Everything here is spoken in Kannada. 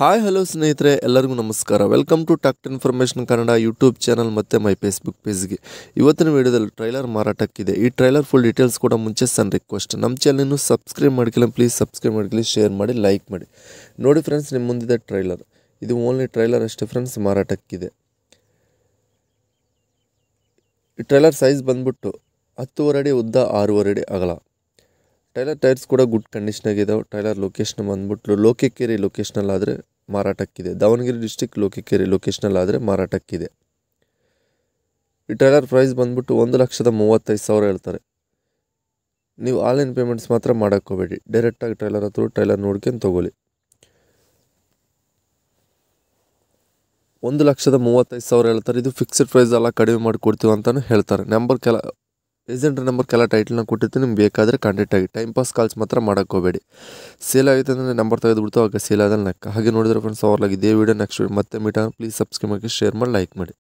ಹಾಯ್ ಹಲೋ ಸ್ನೇಹಿತರೆ ಎಲ್ಲರಿಗೂ ನಮಸ್ಕಾರ ವೆಲ್ಕಮ್ ಟು ಟಾಕ್ಟ್ ಇನ್ಫಾರ್ಮೇಷನ್ ಕನ್ನಡ ಯೂಟ್ಯೂಬ್ ಚಾನಲ್ ಮತ್ತು ಮೈ ಫೇಸ್ಬುಕ್ ಪೇಜ್ಗೆ ಇವತ್ತಿನ ವಿಡಿಯೋದಲ್ಲಿ ಟ್ರೈಲರ್ ಮಾರಾಟಕ್ಕಿದೆ ಈ ಟ್ರೈಲರ್ ಫುಲ್ ಡೀಟೇಲ್ಸ್ ಕೂಡ ಮುಂಚೆ ಸನ್ ರಿಕ್ವೆಸ್ಟ್ ನಮ್ಮ ಚಾನಲ್ನು ಸಬ್ಸ್ಕ್ರೈಬ್ ಮಾಡ್ಕೊಳ್ಳಿ ಪ್ಲೀಸ್ ಸಬ್ಸ್ಕ್ರೈಬ್ ಮಾಡ್ಕೊಳ್ಳಿ ಶೇರ್ ಮಾಡಿ ಲೈಕ್ ಮಾಡಿ ನೋಡಿ ಫ್ರೆಂಡ್ಸ್ ನಿಮ್ಮ ಮುಂದಿದೆ ಟ್ರೈಲರ್ ಇದು ಓನ್ಲಿ ಟ್ರೈಲರ್ ಅಷ್ಟೇ ಫ್ರೆಂಡ್ಸ್ ಮಾರಾಟಕ್ಕಿದೆ ಈ ಟ್ರೈಲರ್ ಸೈಜ್ ಬಂದ್ಬಿಟ್ಟು ಹತ್ತುವರೆ ಅಡಿ ಉದ್ದ ಆರೂವರೆ ಅಡಿ ಅಗಲ ಟೈಲರ್ ಟೈರ್ಸ್ ಕೂಡ ಗುಡ್ ಕಂಡೀಷನಾಗಿದ್ದಾವೆ ಟೈಲರ್ ಲೊಕೇಶನ್ ಬಂದ್ಬಿಟ್ಟು ಲೋಕಿಕೆರೆ ಲೊಕೇಶ್ನಲ್ಲಾದರೆ ಮಾರಾಟಕ್ಕಿದೆ ದಾವಣಗೆರೆ ಡಿಸ್ಟಿಕ್ ಲೋಕಿಕೆರೆ ಲೊಕೇಶ್ನಲ್ಲಾದರೆ ಮಾರಾಟಕ್ಕಿದೆ ಈ ಟೈಲರ್ ಪ್ರೈಸ್ ಬಂದ್ಬಿಟ್ಟು ಒಂದು ಲಕ್ಷದ ಮೂವತ್ತೈದು ಸಾವಿರ ಹೇಳ್ತಾರೆ ನೀವು ಆನ್ಲೈನ್ ಪೇಮೆಂಟ್ಸ್ ಮಾತ್ರ ಮಾಡೋಕ್ಕೋಬೇಡಿ ಡೈರೆಕ್ಟಾಗಿ ಟೈಲರ್ ಹತ್ರ ಟೈಲರ್ ನೋಡ್ಕೊಂಡು ತೊಗೊಳ್ಳಿ ಒಂದು ಲಕ್ಷದ ಮೂವತ್ತೈದು ಸಾವಿರ ಹೇಳ್ತಾರೆ ಇದು ಫಿಕ್ಸ್ಡ್ ಪ್ರೈಸ್ ಎಲ್ಲ ಕಡಿಮೆ ಮಾಡಿಕೊಡ್ತೀವಿ ಅಂತಲೂ ಹೇಳ್ತಾರೆ ನಂಬರ್ ಕೆಲ ಏಜೆಂಟ್ರ ನಂಬರ್ಗೆಲ್ಲ ಟೈಟಲ್ನ ಕೊಟ್ಟಿರ್ತೀನಿ ನಿಮ್ಗೆ ಬೇಕಾದರೆ ಕಾಂಟ್ಯಾಕ್ಟ್ ಆಗಿ ಟೈಮ್ ಪಾಸ್ ಕಾಲ್ಸ್ ಮಾತ್ರ ಮಾಡೋಕ್ಕೋಬೇಡಿ ಸೇಲ್ ಆಗುತ್ತೆ ಅಂದರೆ ನಂಬರ್ ತೆಗೆದುಬಿಡ್ತು ಆಗ ಸೇಲ್ ಆದ ಲೆಕ್ಕ ಹಾಗೆ ನೋಡಿದ್ರೆ ಫ್ರೆಂಡ್ಸ್ ಅವ್ರಲಾಗಿ ಇದೇ ವಿಡಿಯೋ ನೆಕ್ಸ್ಟ್ ಮತ್ತೆ ಮೀಟ ಪ್ಲೀಸ್ ಸಬ್ಸ್ಕ್ರೈಬ್ ಮಾಡಿ ಶೇರ್ ಮಾಡಿ ಲೈಕ್ ಮಾಡಿ